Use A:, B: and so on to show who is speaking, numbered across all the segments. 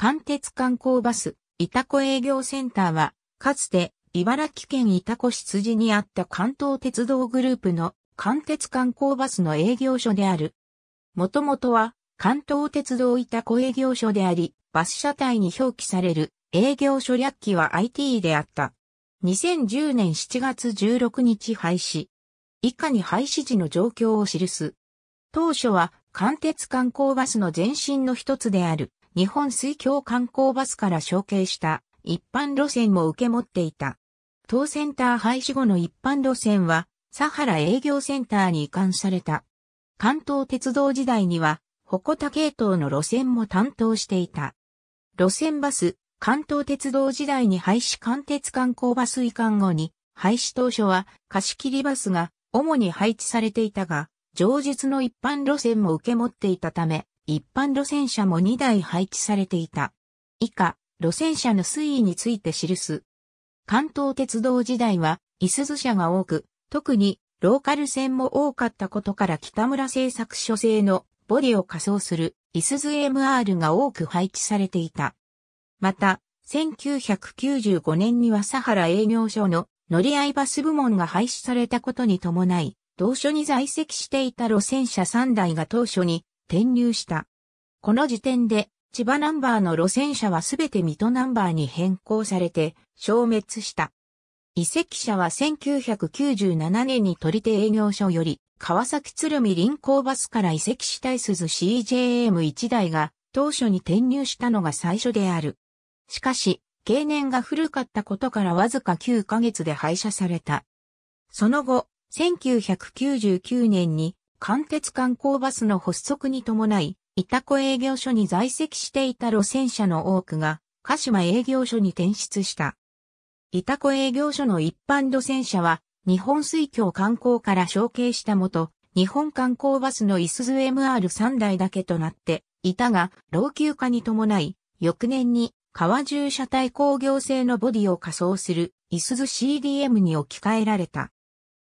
A: 関鉄観光バス、板子営業センターは、かつて、茨城県板子市辻にあった関東鉄道グループの関鉄観光バスの営業所である。もともとは、関東鉄道板子営業所であり、バス車体に表記される営業所略記は IT であった。2010年7月16日廃止。以下に廃止時の状況を記す。当初は、関鉄観光バスの前身の一つである、日本水郷観光バスから承継した一般路線も受け持っていた。当センター廃止後の一般路線は、佐原営業センターに移管された。関東鉄道時代には、鉾田系統の路線も担当していた。路線バス、関東鉄道時代に廃止関鉄観光バス移管後に、廃止当初は貸切バスが主に配置されていたが、上述の一般路線も受け持っていたため、一般路線車も2台配置されていた。以下、路線車の推移について記す。関東鉄道時代は、伊す図車が多く、特にローカル線も多かったことから北村製作所製のボディを仮装する伊すず MR が多く配置されていた。また、1995年には佐原営業所の乗り合いバス部門が廃止されたことに伴い、同所に在籍していた路線車3台が当初に転入した。この時点で、千葉ナンバーの路線車はすべて水戸ナンバーに変更されて、消滅した。遺跡車は1997年に取り手営業所より、川崎鶴見臨港バスから遺跡たい鈴 CJM1 台が、当初に転入したのが最初である。しかし、経年が古かったことからわずか9ヶ月で廃車された。その後、1999年に貫鉄観光バスの発足に伴い、板子営業所に在籍していた路線車の多くが、鹿島営業所に転出した。板子営業所の一般路線車は、日本水郷観光から承継したもと、日本観光バスのイスズ MR3 台だけとなって、いたが、老朽化に伴い、翌年に、川中車体工業製のボディを仮装する、イスズ CDM に置き換えられた。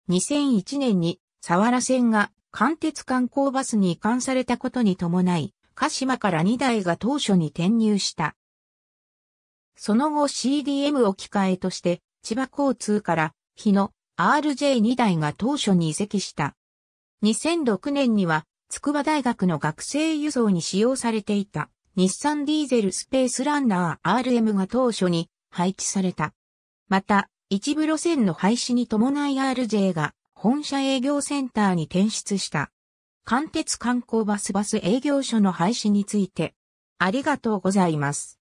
A: 2001年に、佐原線が貫鉄観光バスに移管されたことに伴い、鹿島から2台が当初に転入した。その後 CDM 置き換えとして、千葉交通から日野 RJ2 台が当初に移籍した。2006年には、筑波大学の学生輸送に使用されていた、日産ディーゼルスペースランナー RM が当初に配置された。また、一部路線の廃止に伴い RJ が本社営業センターに転出した。関鉄観光バスバス営業所の廃止について、ありがとうございます。